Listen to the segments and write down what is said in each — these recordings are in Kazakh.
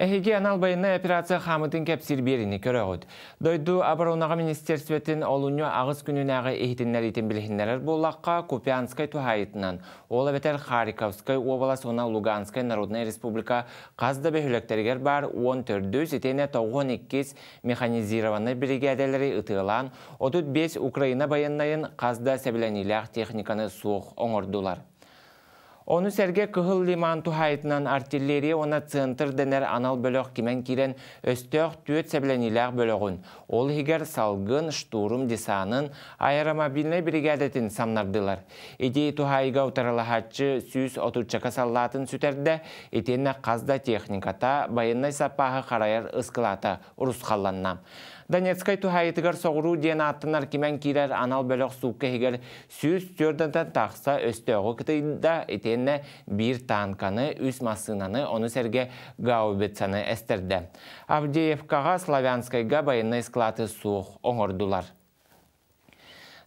Әхеге анал байына операция хамытын кәпсір беріні көрі ғуд. Дойду Абаронаға министерстветін олуңы ағыз күнін ағы ехетінлер етін білхінлерер болаққа Купянскай тұхайытынан. ол әбетер Хариковскай обала сона Луганскай Народная Республика қазда бөхіліктергер бар 14 12-12 92 механизированный бригадалары ұтығылан 35 Украина байыннайын қазда сәбіләниләқ техниканы суық оңырдулар. Оны сәрге кыхыл лиман тухайтынан артиллерия она центр денер анал бөлөк кимен кирен өстөк түөт сәблениләк бөлөгүн. Ол хигер салгын штурм десанын аэромобильный бригадатын самнардылар. Иди тухайга хатчы сүз отучака саллатын сүтерде итенне казда техниката байыннай сапаһы карайар ыскылата урусхалланна. Донецкай тухайтыгар соғыру ден аттынар кимен кирер анал бөлөк сукка хигер сүз төрдән тақса өстөгү кытыйда бир танканы, үс массынаны, оны серге гаубицаны қаға Авдеевкаға славянскай байынны склады суық оңырдулар.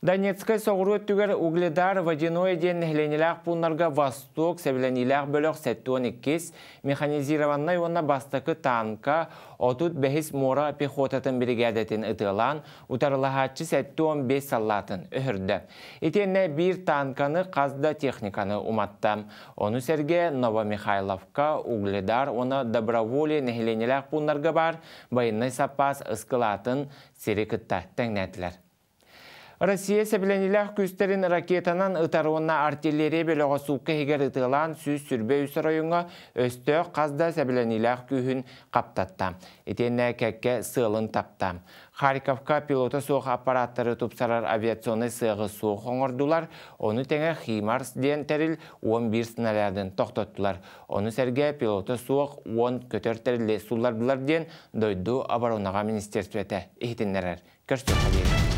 Донецкай соғыру өттігер Угледар водяной ден ленелақ пунларға восток сәбіленелақ бөлік сәтті 12 механизированнай онна бастықы танка отут бәхіс мора пехотатын бригадатын ұтылан ұтарылағатчы сәтті 15 салатын үхірді. Итенне бір танканы қазда техниканы уматты. Оны сәрге Новомихайловка, Угледар, оны Доброволе нәхеленелақ пунларға бар байынны сапас ұскылатын сирекітті тәңнәтілер. Россия сәбіленілі күстерін ракетанан ұтаруына артиллерия бөліға суқы егер ұтылан сүз сүрбе үсі ойыңа өсті қазда сәбіленілі күйін қаптатта. Етені кәкке сылын тапта. Харьковқа пилота соғы аппараттары тұпсарар авиационы сығы суық оңырдулар, оны теңе Химарс ден тәріл 11 сыналярден тоқтаттылар. Оны сәрге пилота соғы 10 көтер тәрілі сулардылар ден дойду оборонаға министерстветі ехтенлерер. Көрсті